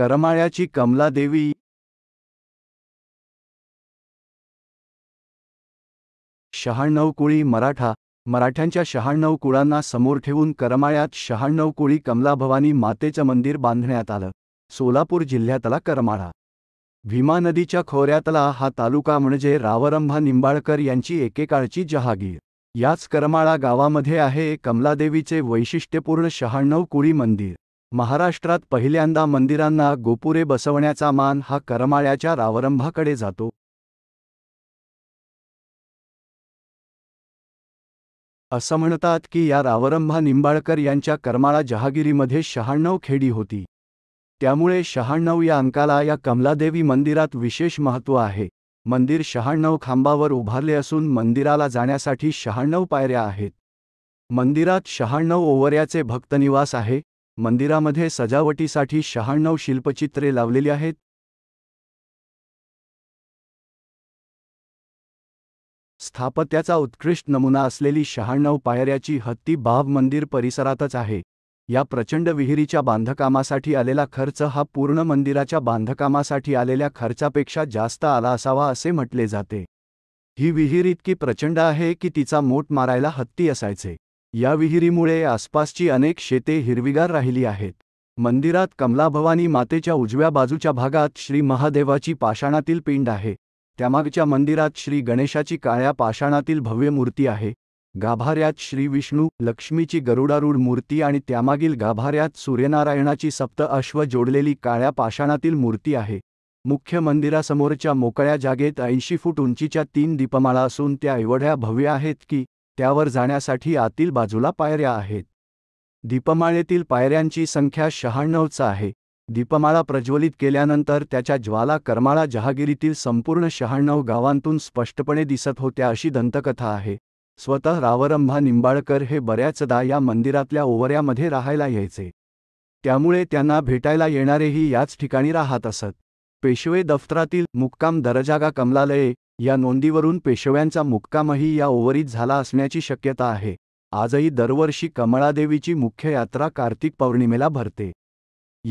करमाळ्याची कमलादेवी शहाण्णव कुळी मराठा मराठ्यांच्या शहाण्णव कुळांना समोर ठेवून करमाळ्यात शहाण्णव कुळी कमलाभवानी मातेचं मंदिर बांधण्यात आलं सोलापूर जिल्ह्यातला करमाळा भीमा नदीच्या खोऱ्यातला हा तालुका म्हणजे रावरंभा निंबाळकर यांची एकेकाळची जहागीर याच करमाळा गावामध्ये आहे कमलादेवीचे वैशिष्ट्यपूर्ण शहाण्णव कुळी मंदिर महाराष्ट्रात पहिल्यांदा मंदिरांना गोपुरे बसवण्याचा मान हा करमाळ्याच्या रावरंभाकडे जातो असं म्हणतात की या रावरंभा निंबाळकर यांच्या करमाळा जहागिरीमध्ये शहाण्णव खेडी होती त्यामुळे शहाण्णव या अंकाला या कमलादेवी मंदिरात विशेष महत्त्व आहे मंदिर शहाण्णव खांबावर उभारले असून मंदिराला जाण्यासाठी शहाण्णव पायऱ्या आहेत मंदिरात शहाण्णव ओवऱ्याचे भक्तनिवास आहे मंदिरामध्ये सजावटीसाठी शहाण्णव शिल्पचित्रे लावलेली आहेत स्थापत्याचा उत्कृष्ट नमुना असलेली शहाण्णव पायऱ्याची हत्ती बाव्ह मंदिर परिसरातच आहे या प्रचंड विहिरीच्या बांधकामासाठी आलेला खर्च हा पूर्ण मंदिराच्या बांधकामासाठी आलेल्या खर्चापेक्षा जास्त आला असावा असे म्हटले जाते ही विहीर इतकी प्रचंड आहे की तिचा मोट मारायला हत्ती असायचे या विहिरीमुळे आसपासची अनेक शेते हिरवीगार राहिली आहेत मंदिरात कमलाभवानी मातेच्या उजव्या बाजूच्या भागात श्री महादेवाची पाषाणातील पिंड आहे त्यामागच्या मंदिरात श्री गणेशाची काळ्या पाषाणातील भव्य मूर्ती आहे गाभाऱ्यात श्री विष्णू लक्ष्मीची गरुडारूढ मूर्ती आणि त्यामागील गाभाऱ्यात सूर्यनारायणाची सप्त अश्व जोडलेली काळ्या पाषाणातील मूर्ती आहे मुख्य मंदिरासमोरच्या मोकळ्या जागेत ऐंशी फूट उंचीच्या तीन दीपमाळा असून त्या एवढ्या भव्य आहेत की त्यावर जाण्यासाठी आतील बाजूला पायऱ्या आहेत दीपमाळेतील पायऱ्यांची संख्या शहाण्णवचा आहे दीपमाळा प्रज्वलित केल्यानंतर त्याच्या ज्वाला करमाळा जहागिरीतील संपूर्ण शहाण्णव गावांतून स्पष्टपणे दिसत होत्या अशी दंतकथा आहे स्वतः रावरंभा निंबाळकर हे बऱ्याचदा या मंदिरातल्या ओवऱ्यामध्ये राहायला यायचे त्यामुळे त्यांना भेटायला येणारेही याच ठिकाणी राहत असत पेशवे दफ्तरातील मुक्काम दरजागा कमलालये या नोंदीवरून पेशव्यांचा मुक्कामही या ओवरीत झाला असण्याची शक्यता आहे आजही दरवर्षी कमळादेवीची मुख्य यात्रा कार्तिक पौर्णिमेला भरते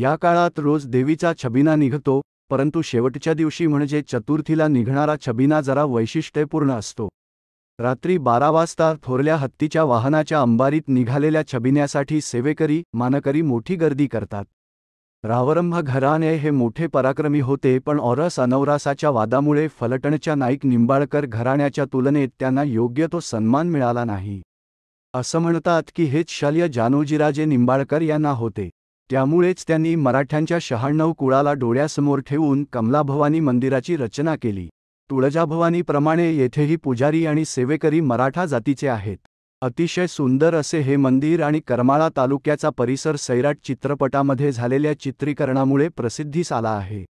या काळात रोज देवीचा छबिना निघतो परंतु शेवटच्या दिवशी म्हणजे चतुर्थीला निघणारा छबिना जरा वैशिष्ट्यपूर्ण असतो रात्री बारा वाजता थोरल्या हत्तीच्या वाहनाच्या अंबारीत निघालेल्या छबिन्यासाठी सेवेकरी मानकरी मोठी गर्दी करतात रावरंभ घराणे हे मोठे पराक्रमी होते पण औरस अनौरासाच्या वादामुळे फलटणच्या नाईक निंबाळकर घराण्याच्या तुलनेत त्यांना योग्य तो सन्मान मिळाला नाही असं म्हणतात की हेच शल्य जानोजीराजे निंबाळकर यांना होते त्यामुळेच त्यांनी मराठ्यांच्या शहाण्णव कुळाला डोळ्यासमोर ठेवून कमलाभवानी मंदिराची रचना केली तुळजाभवानीप्रमाणे येथेही पुजारी आणि सेवेकरी मराठा जातीचे आहेत अतिशय सुंदर असे हे मंदिर आणि करमाळा तालुक्याचा परिसर सैराट चित्रपटामध्ये झालेल्या चित्रीकरणामुळे प्रसिद्धीस आला आहे